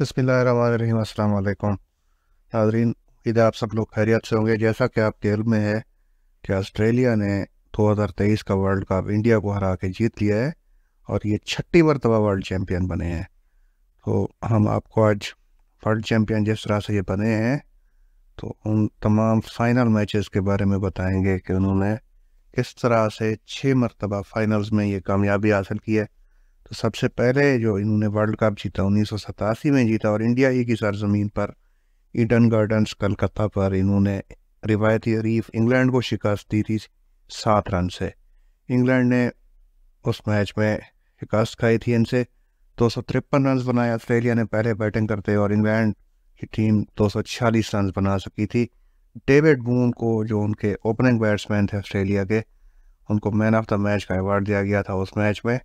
बसमिलकुम अल्लाम नाजरीन आप सब लोग खैरियत से होंगे जैसा कि आप खेल में है कि ऑस्ट्रेलिया ने 2023 का वर्ल्ड कप इंडिया को हरा के जीत लिया है और ये छठी मरतबा वर्ल्ड चैम्पियन बने हैं तो हम आपको आज वर्ल्ड चैम्पियन जिस तरह से ये बने हैं तो उन तमाम फ़ाइनल मैचेस के बारे में बताएंगे कि उन्होंने किस तरह से छः मरतबा फ़ाइनल्स में ये कामयाबी हासिल की है तो सबसे पहले जो इन्होंने वर्ल्ड कप जीता उन्नीस में जीता और इंडिया ही की सरजमीन पर ईडन गार्डन्स कलकत्ता पर इन्होंने रिवायती हरीफ इंग्लैंड को शिकस्त दी थी सात रन से इंग्लैंड ने उस मैच में शिकस्त खाई थी इनसे दो सौ तिरपन रन बनाए ऑस्ट्रेलिया ने पहले बैटिंग करते और इंग्लैंड की टीम दो सौ छियालीस रन बना सकी थी डेविड बून को जो उनके ओपनिंग बैट्समैन थे ऑस्ट्रेलिया के उनको मैन ऑफ द मैच का अवार्ड दिया गया था उस मैच में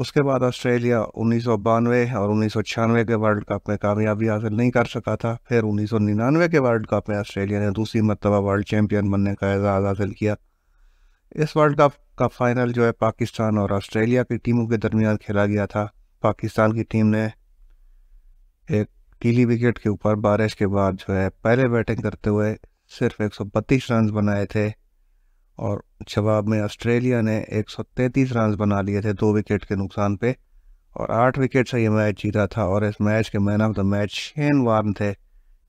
उसके बाद ऑस्ट्रेलिया उन्नीस और उन्नीस के वर्ल्ड कप में कामयाबी हासिल नहीं कर सका था फिर उन्नीस के वर्ल्ड कप में ऑस्ट्रेलिया ने दूसरी मरतबा वर्ल्ड चैम्पियन बनने का एजाज़ हासिल किया इस वर्ल्ड कप का फाइनल जो है पाकिस्तान और ऑस्ट्रेलिया की टीमों के दरमियान खेला गया था पाकिस्तान की टीम ने एक टीली विकेट के ऊपर बारिश के बाद जो है पहले बैटिंग करते हुए सिर्फ एक रन बनाए थे और जवाब में ऑस्ट्रेलिया ने 133 रन बना लिए थे दो विकेट के नुकसान पे और आठ विकेट से ये मैच जीता था और इस मैच के man of the match Shane Warne थे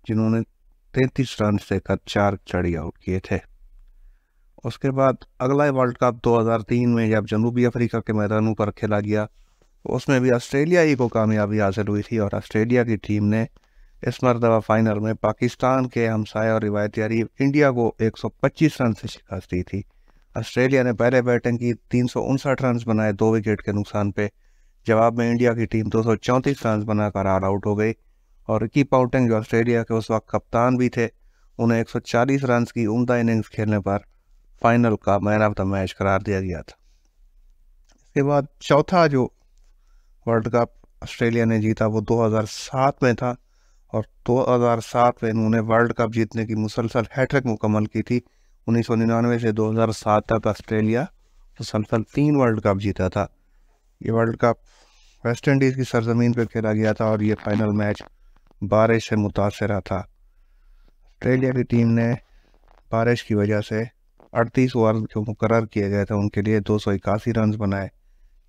जिन्होंने 33 रन कर चार चढ़ी आउट किए थे उसके बाद अगला वर्ल्ड कप 2003 में जब जनूबी अफ्रीका के मैदानों पर खेला गया तो उसमें भी ऑस्ट्रेलिया ही को कामयाबी हासिल हुई थी और ऑस्ट्रेलिया की टीम ने इस मरतबा फ़ाइनल में पाकिस्तान के हमसाय और रिवायती हरीफ इंडिया को 125 रन से शिकस्त दी थी ऑस्ट्रेलिया ने पहले बैटिंग की तीन सौ उनसठ रन बनाए दो विकेट के नुकसान पे जवाब में इंडिया की टीम दो सौ चौंतीस रन बनाकर ऑल आउट हो गई और रिकी पाउटिंग जो ऑस्ट्रेलिया के उस वक्त कप्तान भी थे उन्हें एक सौ चालीस रन की उमदा इनिंग्स खेलने पर फाइनल का मैन ऑफ द मैच करार दिया गया था इसके बाद चौथा जो वर्ल्ड कप ऑस्ट्रेलिया ने जीता वो 2007 में था और 2007 में इन्होंने वर्ल्ड कप जीतने की मुसलसल हैट्रिक मुकम्मल की थी उन्नीस सौ निन्यानवे से 2007 तक ऑस्ट्रेलिया तो तीन वर्ल्ड कप जीता था ये वर्ल्ड कप वेस्ट इंडीज़ की सरजमीन पर खेला गया था और ये फाइनल मैच बारिश से मुतासर था ऑस्ट्रेलिया की टीम ने बारिश की वजह से अड़तीस ओवर जो मुकर किए गए थे उनके लिए दो सौ इक्यासी रन बनाए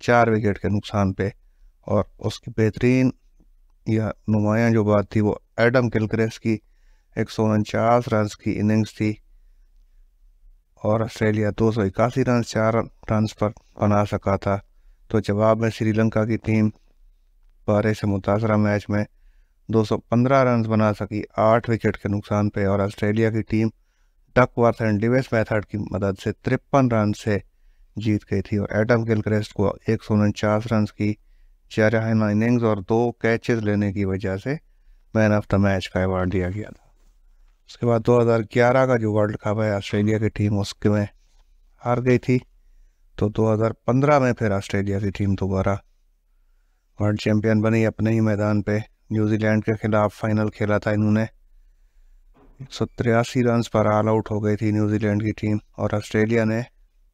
चार विकेट के नुकसान पे और उसकी बेहतरीन या नुमायाँ जो बात थी वो एडम किलक्रेस की एक सौ उनचास रन की इनिंग्स थी और ऑस्ट्रेलिया दो सौ इक्यासी रन चार रन पर बना सका था तो जवाब में श्रीलंका की टीम बारह से मुतासरा मैच में 215 रन बना सकी आठ विकेट के नुकसान पे और ऑस्ट्रेलिया की team Duckworth and Lewis method की मदद से तिरपन रन से जीत गई थी और एडम गिलक्रेस्ट को एक सौ उनचास रन की चारहना इनिंग्स और दो कैचेस लेने की वजह से मैन ऑफ द मैच का अवार्ड दिया गया था उसके बाद 2011 का जो वर्ल्ड कप है ऑस्ट्रेलिया की टीम उसके में हार गई थी तो 2015 में फिर ऑस्ट्रेलिया की टीम दोबारा वर्ल्ड चैम्पियन बनी अपने ही मैदान पे न्यूजीलैंड के खिलाफ फाइनल खेला था इन्होंने एक सौ तिरासी रन पर ऑल आउट हो गई थी न्यूजीलैंड की टीम और ऑस्ट्रेलिया ने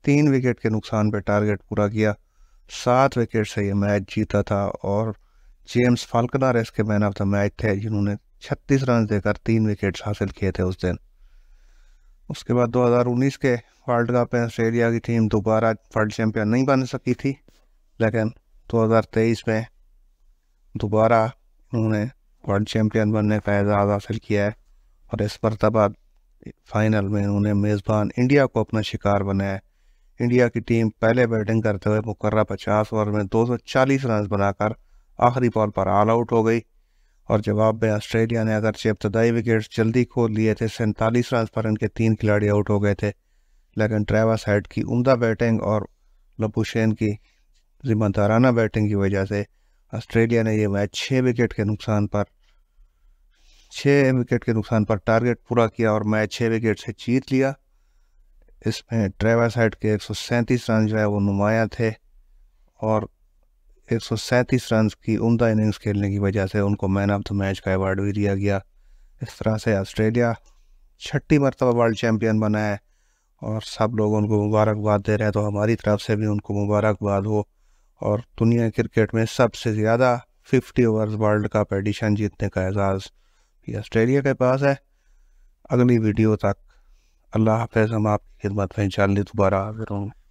तीन विकेट के नुकसान पर टारगेट पूरा किया सात विकेट से ये मैच जीता था और जेम्स फाल्कनर इसके मैन ऑफ द मैच थे जिन्होंने छत्तीस रन देकर तीन विकेट्स हासिल किए थे उस दिन उसके बाद 2019 के वर्ल्ड कप में ऑस्ट्रेलिया की टीम दोबारा वर्ल्ड चैम्पियन नहीं बन सकी थी लेकिन 2023 में दोबारा उन्होंने वर्ल्ड चैम्पियन बनने का एजाज़ हासिल किया है और इस मरतबा फाइनल में उन्होंने मेज़बान इंडिया को अपना शिकार बनाया इंडिया की टीम पहले बैटिंग करते हुए मुकर्रा 50 ओवर में 240 रन बनाकर आखिरी बॉल पर ऑल आउट हो गई और जवाब में ऑस्ट्रेलिया ने अगरचे इब्तदाई विकेट जल्दी खोल लिए थे सैंतालीस रन पर इनके तीन खिलाड़ी आउट हो गए थे लेकिन ट्रेवस हेड की उमदा बैटिंग और लबुशैन की जिम्मेदाराना बैटिंग की वजह से ऑस्ट्रेलिया ने यह मैच छः विकेट के नुकसान पर छः विकेट के नुकसान पर टारगेट पूरा किया और मैच छः विकेट से जीत लिया इसमें ट्रेवस हेड के एक रन जो है वो नुमाया थे और एक सौ सैंतीस रन की उमदा इनिंग्स खेलने की वजह से उनको मैन ऑफ द मैच का अवार्ड भी दिया गया इस तरह से ऑस्ट्रेलिया छठी मरतबा वर्ल्ड चैम्पियन बना है और सब लोग उनको मुबारकबाद दे रहे हैं तो हमारी तरफ से भी उनको मुबारकबाद हो और दुनिया क्रिकेट में सबसे ज़्यादा fifty overs world cup edition जीतने का एजाज़ भी ऑस्ट्रेलिया के पास है अगली वीडियो तक अल्लाह हाफ हम आपकी खिदमत में जल्दी दोबारा हाजिर होंगे